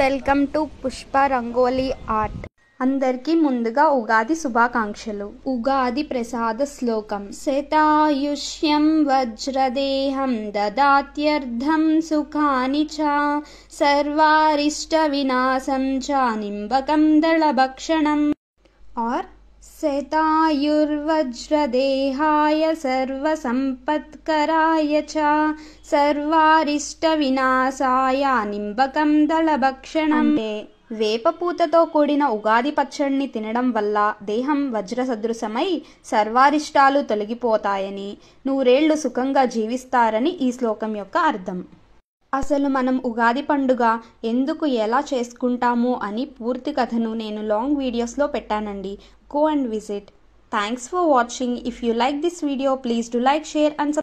welcome to Pushpa rangoli art అందరికీ ముందుగా ఉగాది శుభాకాంక్షలు ఉగాది ప్రసాద శ్లోకం శతాయుష్యం వజ్రదేహం దదాత్యర్థం సుఖాని చ సర్వారిష్ట వినాశం చ నింబకం దళభక్షణం ఆర్ శతాయుర్వజ్రదేహాయ సర్వసంపత్కరాయ చ సర్వారిష్టవినాశాయ నింబకం దళభక్షణం వేపపూతతో కూడిన ఉగాది పచ్చడిని తినడం వల్ల దేహం వజ్ర సదృశమై సర్వారిష్టాలు తొలగిపోతాయని నూరేళ్లు సుఖంగా జీవిస్తారని ఈ శ్లోకం యొక్క అర్థం అసలు మనం ఉగాది పండుగ ఎందుకు ఎలా చేసుకుంటాము అని పూర్తి కథను నేను లాంగ్ వీడియోస్లో పెట్టానండి go and visit thanks for watching if you like this video please do like share and